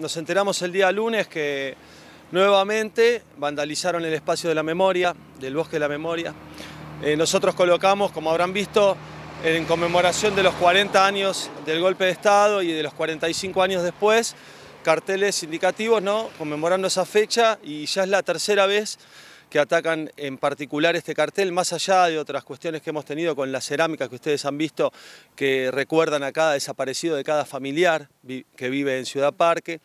Nos enteramos el día lunes que nuevamente vandalizaron el espacio de la memoria, del bosque de la memoria. Eh, nosotros colocamos, como habrán visto, en conmemoración de los 40 años del golpe de Estado y de los 45 años después, carteles indicativos, ¿no? Conmemorando esa fecha y ya es la tercera vez que atacan en particular este cartel, más allá de otras cuestiones que hemos tenido con las cerámicas que ustedes han visto, que recuerdan a cada desaparecido de cada familiar que vive en Ciudad Parque.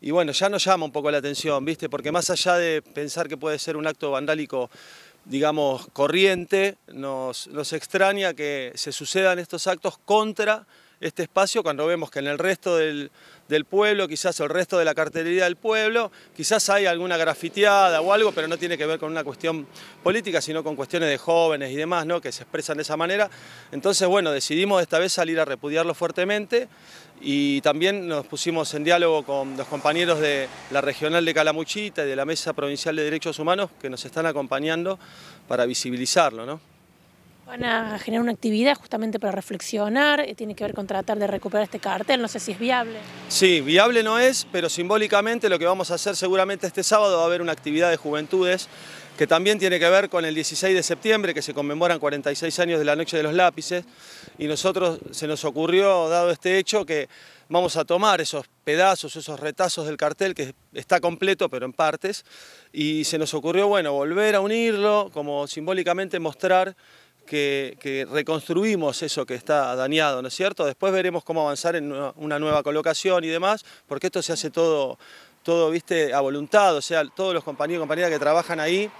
Y bueno, ya nos llama un poco la atención, ¿viste? Porque más allá de pensar que puede ser un acto vandálico, digamos, corriente, nos, nos extraña que se sucedan estos actos contra este espacio cuando vemos que en el resto del, pueblo, quizás el resto de la cartelería del pueblo, quizás hay alguna grafiteada o algo, pero no tiene que ver con una cuestión política, sino con cuestiones de jóvenes y demás, ¿no? que se expresan de esa manera. Entonces, bueno, decidimos esta vez salir a repudiarlo fuertemente y también nos pusimos en diálogo con los compañeros de la regional de Calamuchita y de la Mesa Provincial de Derechos Humanos que nos están acompañando para visibilizarlo. ¿no? Van a generar una actividad justamente para reflexionar, eh, tiene que ver con tratar de recuperar este cartel, no sé si es viable. Sí, viable no es, pero simbólicamente lo que vamos a hacer seguramente este sábado va a haber una actividad de juventudes que también tiene que ver con el 16 de septiembre, que se conmemoran 46 años de la Noche de los Lápices, y nosotros se nos ocurrió, dado este hecho, que vamos a tomar esos pedazos, esos retazos del cartel, que está completo pero en partes, y se nos ocurrió, bueno, volver a unirlo, como simbólicamente mostrar que, reconstruimos eso que está dañado, ¿no es cierto? Después veremos cómo avanzar en una nueva colocación y demás, porque esto se hace todo, todo viste, a voluntad, o sea, todos los compañeros y compañeras que trabajan ahí,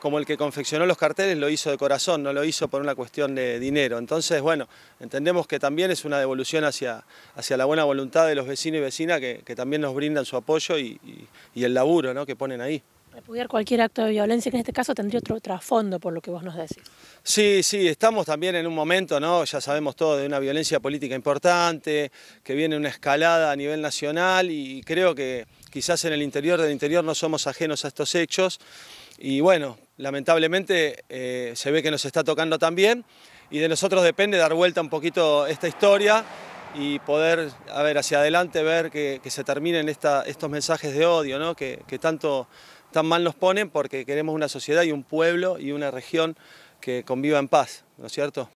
como el que confeccionó los carteles, lo hizo de corazón, no lo hizo por una cuestión de dinero. Entonces, bueno, entendemos que también es una devolución hacia, hacia la buena voluntad de los vecinos y vecinas que, también nos brindan su apoyo y, y el laburo ¿no? que ponen ahí poder cualquier acto de violencia, que en este caso tendría otro trasfondo, por lo que vos nos decís. Sí, sí, estamos también en un momento, ¿no? ya sabemos todo, de una violencia política importante, que viene una escalada a nivel nacional y creo que quizás en el interior del interior no somos ajenos a estos hechos. Y bueno, lamentablemente eh, se ve que nos está tocando también y de nosotros depende dar vuelta un poquito esta historia y poder, a ver, hacia adelante ver que, se terminen esta, estos mensajes de odio, ¿no? que tanto tan mal nos ponen porque queremos una sociedad y un pueblo y una región que conviva en paz, ¿no es cierto?